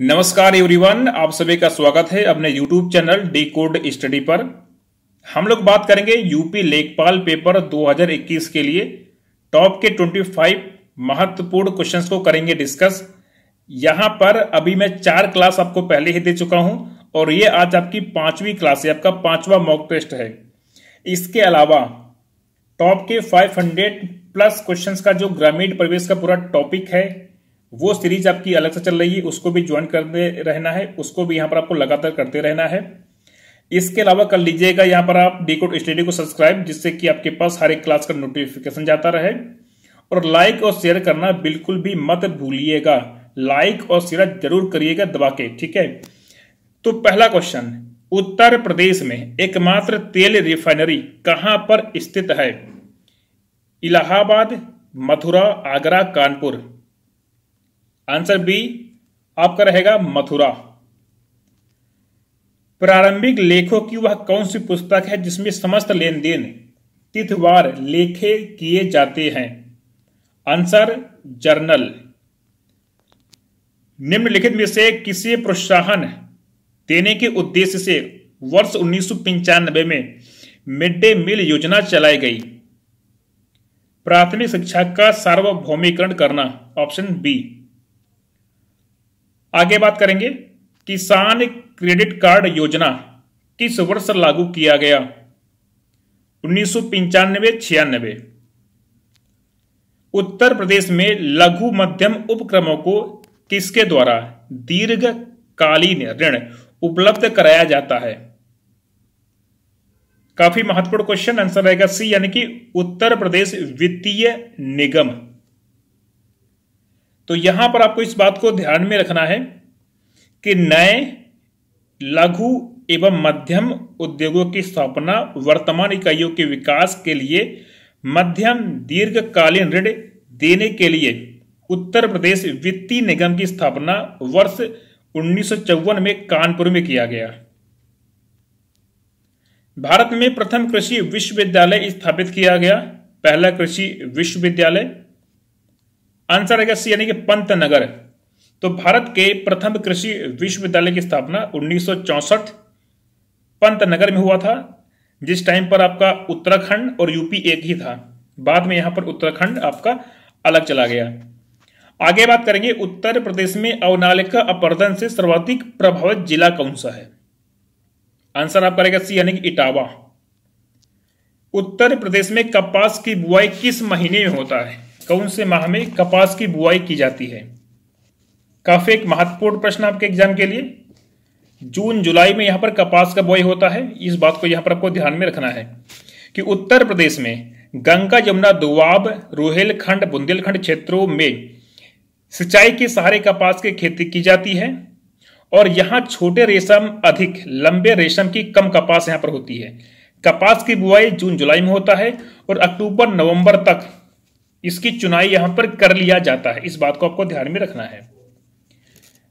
नमस्कार एवरीवन आप सभी का स्वागत है अपने YouTube channel decode study पर हम लोग बात करेंगे यूपी लेखपाल पेपर 2021 के लिए टॉप के 25 महत्वपूर्ण क्वेश्चंस को करेंगे डिस्कस यहां पर अभी मैं चार क्लास आपको पहले ही दे चुका हूं और ये आज आपकी पांचवी क्लास है आपका पांचवा मॉक टेस्ट है इसके अलावा टॉप के 500 प्लस क्वेश्चंस का जो ग्रामीण प्रवेश का पूरा टॉपिक है वो सीरीज आपकी अलग से चल रही है उसको भी ज्वाइन करते रहना है उसको भी यहाँ पर आपको लगातार करते रहना है इसके अलावा कर लीजिएगा यहाँ पर आप डी कोड स्टडी को सब्सक्राइब जिससे कि आपके पास हर एक क्लास का नोटिफिकेशन जाता रहे और लाइक और शेयर करना बिल्कुल भी मत भूलिएगा लाइक और शेयर जरूर करिएगा दबा के ठीक है तो पहला क्वेश्चन उत्तर प्रदेश में एकमात्र तेल रिफाइनरी कहां पर स्थित है इलाहाबाद मथुरा आगरा कानपुर आंसर बी आपका रहेगा मथुरा प्रारंभिक लेखों की वह कौन सी पुस्तक है जिसमें समस्त लेन देन तिथवार लेखे किए जाते हैं आंसर जर्नल निम्नलिखित में से किसे प्रोत्साहन देने के उद्देश्य से वर्ष उन्नीस में मिड डे मील योजना चलाई गई प्राथमिक शिक्षा का सार्वभौमिकरण करना ऑप्शन बी आगे बात करेंगे किसान क्रेडिट कार्ड योजना किस वर्ष लागू किया गया उन्नीस सौ छियानबे उत्तर प्रदेश में लघु मध्यम उपक्रमों को किसके द्वारा दीर्घकालीन ऋण उपलब्ध कराया जाता है काफी महत्वपूर्ण क्वेश्चन आंसर रहेगा सी यानी कि उत्तर प्रदेश वित्तीय निगम तो यहां पर आपको इस बात को ध्यान में रखना है कि नए लघु एवं मध्यम उद्योगों की स्थापना वर्तमान इकाइयों के विकास के लिए मध्यम दीर्घकालीन ऋण देने के लिए उत्तर प्रदेश वित्तीय निगम की स्थापना वर्ष उन्नीस में कानपुर में किया गया भारत में प्रथम कृषि विश्वविद्यालय स्थापित किया गया पहला कृषि विश्वविद्यालय आंसर आएगा सी यानी कि पंत नगर तो भारत के प्रथम कृषि विश्वविद्यालय की स्थापना उन्नीस पंत नगर में हुआ था जिस टाइम पर आपका उत्तराखंड और यूपी एक ही था बाद में यहां पर उत्तराखंड आपका अलग चला गया आगे बात करेंगे उत्तर प्रदेश में अवनालिका अपर्दन से सर्वाधिक प्रभावित जिला कौन सा है आंसर आप करेगा सी यानी कि इटावा उत्तर प्रदेश में कपास की बुआई किस महीने में होता है कौन से माह में कपास की बुआई की जाती है काफी एक महत्वपूर्ण प्रश्न आपके एग्जाम के लिए जून जुलाई में यहाँ पर कपास का बुआई होता है इस बात को यहाँ पर आपको ध्यान में रखना है कि उत्तर प्रदेश में गंगा यमुना दुआब रोहेलखंड बुंदेलखंड क्षेत्रों में सिंचाई के सहारे कपास की खेती की जाती है और यहाँ छोटे रेशम अधिक लंबे रेशम की कम कपास यहाँ पर होती है कपास की बुआई जून जुलाई में होता है और अक्टूबर नवंबर तक इसकी चुनाई यहां पर कर लिया जाता है इस बात को आपको ध्यान में रखना है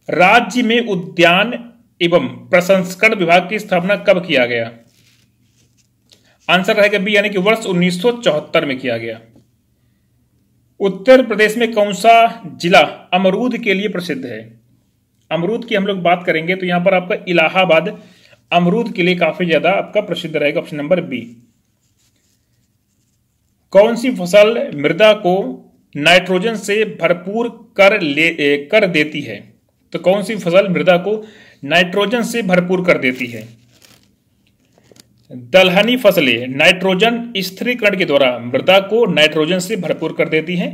राज्य में उद्यान एवं प्रसंस्करण विभाग की स्थापना कब किया गया आंसर रहेगा बी यानी कि वर्ष 1974 में किया गया उत्तर प्रदेश में कौन सा जिला अमरूद के लिए प्रसिद्ध है अमरूद की हम लोग बात करेंगे तो यहां पर आपका इलाहाबाद अमरूद के लिए काफी ज्यादा आपका प्रसिद्ध रहेगा ऑप्शन नंबर बी कौन सी फसल मृदा को नाइट्रोजन से भरपूर कर ले कर देती है तो कौन सी फसल मृदा को नाइट्रोजन से भरपूर कर देती है दलहनी फसलें नाइट्रोजन स्थिरीकरण के द्वारा मृदा को नाइट्रोजन से भरपूर कर देती हैं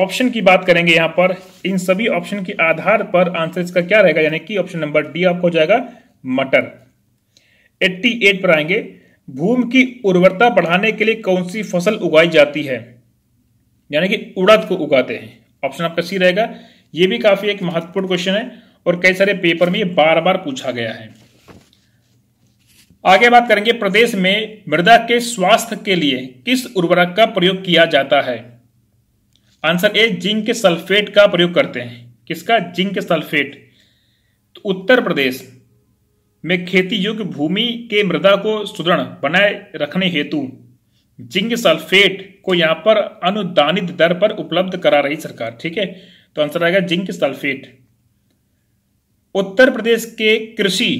ऑप्शन की बात करेंगे यहां पर इन सभी ऑप्शन के आधार पर आंसर इसका क्या रहेगा यानी कि ऑप्शन नंबर डी आपको हो जाएगा मटर 88 पर आएंगे भूमि की उर्वरता बढ़ाने के लिए कौन सी फसल उगाई जाती है यानी कि उड़द को उगाते हैं ऑप्शन आपका सी रहेगा ये भी काफ़ी एक महत्वपूर्ण क्वेश्चन है और कई सारे पेपर में ये बार बार पूछा गया है आगे बात करेंगे प्रदेश में मृदा के स्वास्थ्य के लिए किस उर्वरक का प्रयोग किया जाता है आंसर ए जिंक के सल्फेट का प्रयोग करते हैं किसका जिंक के सल्फेट तो उत्तर प्रदेश में खेती योग्य भूमि के मृदा को सुदृढ़ बनाए रखने हेतु जिंक सल्फेट को यहाँ पर अनुदानित दर पर उपलब्ध करा रही सरकार ठीक है तो आंसर आएगा जिंक सल्फेट उत्तर प्रदेश के कृषि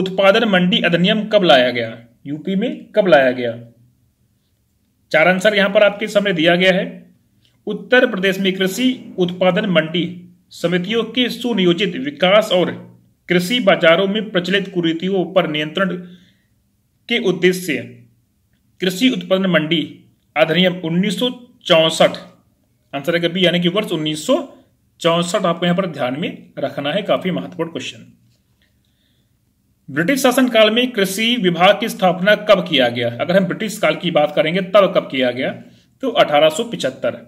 उत्पादन मंडी अधिनियम कब लाया गया यूपी में कब लाया गया चार आंसर यहां पर आपके सामने दिया गया है उत्तर प्रदेश में कृषि उत्पादन मंडी समितियों के सुनियोजित विकास और कृषि बाजारों में प्रचलित कुरीतियों पर नियंत्रण के उद्देश्य कृषि उत्पादन मंडी अधिनियम उन्नीस आंसर है कभी यानी कि वर्ष उन्नीस आपको यहां पर ध्यान में रखना है काफी महत्वपूर्ण क्वेश्चन ब्रिटिश शासनकाल में कृषि विभाग की स्थापना कब किया गया अगर हम ब्रिटिश काल की बात करेंगे तब कब किया गया तो 1875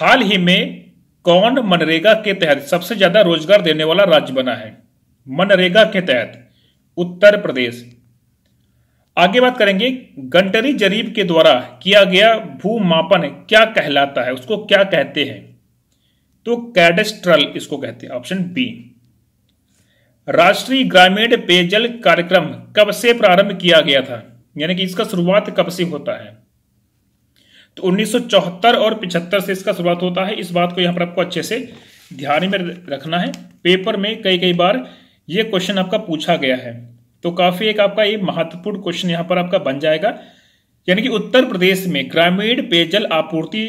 हाल ही में कौन मनरेगा के तहत सबसे ज्यादा रोजगार देने वाला राज्य बना है मनरेगा के तहत उत्तर प्रदेश आगे बात करेंगे गंटरी जरीब के द्वारा किया गया भू मापन क्या कहलाता है उसको क्या कहते हैं तो कैडेस्ट्रल इसको कहते हैं ऑप्शन बी राष्ट्रीय ग्रामीण पेयजल कार्यक्रम कब से प्रारंभ किया गया था यानी कि इसका शुरुआत कब से होता है तो 1974 और 75 से इसका शुरुआत होता है इस बात को यहां पर आपको अच्छे से ध्यान में रखना है पेपर में कई कई बार ये क्वेश्चन आपका पूछा गया है तो काफी एक आपका ये महत्वपूर्ण क्वेश्चन यहां पर आपका बन जाएगा यानी कि उत्तर प्रदेश में ग्रामीण पेयजल आपूर्ति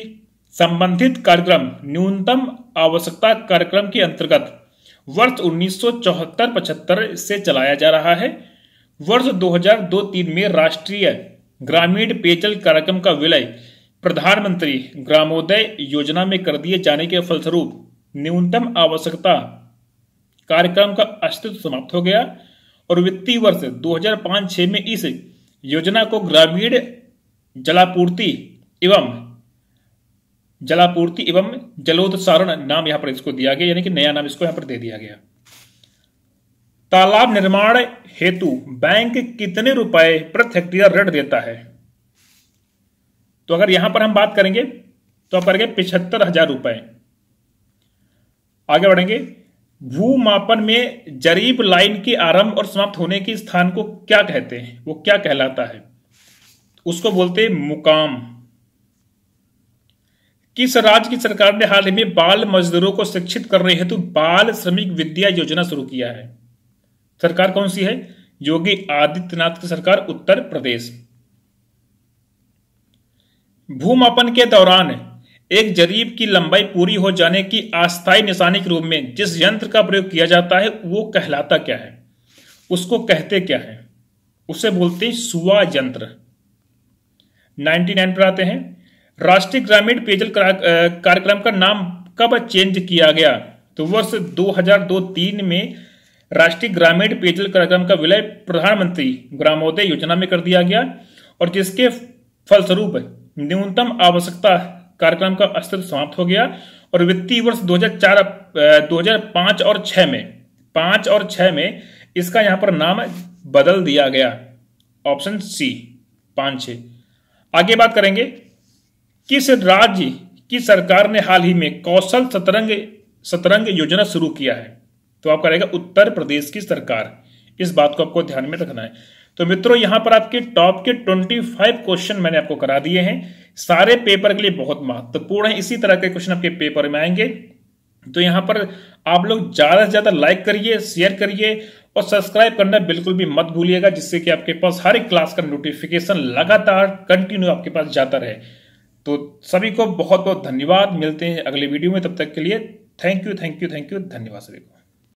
संबंधित कार्यक्रम न्यूनतम आवश्यकता कार्यक्रम के अंतर्गत वर्ष उन्नीस सौ से चलाया जा रहा है वर्ष 2002-3 में राष्ट्रीय ग्रामीण पेयजल कार्यक्रम का विलय प्रधानमंत्री ग्रामोदय योजना में कर दिए जाने के फलस्वरूप न्यूनतम आवश्यकता कार्यक्रम का अस्तित्व समाप्त हो गया और वित्तीय वर्ष 2005-6 में इस योजना को ग्रामीण जलापूर्ति एवं जलापूर्ति एवं जलोत्सारण नाम यहां पर इसको दिया गया यानी कि नया नाम इसको यहां पर दे दिया गया तालाब निर्माण हेतु बैंक कितने रुपए प्रति हेक्टेयर ऋण देता है तो अगर यहां पर हम बात करेंगे तो आप करेंगे पिछहत्तर हजार रुपए आगे बढ़ेंगे भूमापन में जरीब लाइन के आरंभ और समाप्त होने के स्थान को क्या कहते हैं वो क्या कहलाता है उसको बोलते हैं मुकाम किस राज्य की सरकार ने हाल ही में बाल मजदूरों को शिक्षित करने हेतु बाल श्रमिक विद्या योजना शुरू किया है सरकार कौन सी है योगी आदित्यनाथ की सरकार उत्तर प्रदेश भूमापन के दौरान एक जरीब की लंबाई पूरी हो जाने की अस्थायी निशानी के रूप में जिस यंत्र का प्रयोग किया जाता है वो कहलाता क्या है उसको कहते क्या है उसे बोलते हैं यंत्र 99 पर आते हैं राष्ट्रीय ग्रामीण पेयजल कार्यक्रम का नाम कब चेंज किया गया तो वर्ष 2002-3 में राष्ट्रीय ग्रामीण पेयजल कार्यक्रम का विलय प्रधानमंत्री ग्रामोदय योजना में कर दिया गया और जिसके फलस्वरूप न्यूनतम आवश्यकता कार्यक्रम का अस्तित्व समाप्त हो गया और वित्तीय वर्ष 2004 2005 और 6 में पांच और छह में इसका यहां पर नाम बदल दिया गया ऑप्शन सी पांच छ आगे बात करेंगे किस राज्य की सरकार ने हाल ही में कौशल सतरंग सतरंग योजना शुरू किया है तो आपका रहेगा उत्तर प्रदेश की सरकार इस बात को आपको ध्यान में रखना है तो मित्रों यहां पर आपके टॉप के 25 क्वेश्चन मैंने आपको करा दिए हैं सारे पेपर के लिए बहुत महत्वपूर्ण है इसी तरह के क्वेश्चन आपके पेपर में आएंगे तो यहां पर आप लोग ज्यादा से ज्यादा लाइक करिए शेयर करिए और सब्सक्राइब करना बिल्कुल भी मत भूलिएगा जिससे कि आपके पास हर एक क्लास का नोटिफिकेशन लगातार कंटिन्यू आपके पास जाता रहे तो सभी को बहुत बहुत धन्यवाद मिलते हैं अगले वीडियो में तब तक के लिए thank you thank you thank you धन्यवाद सभी को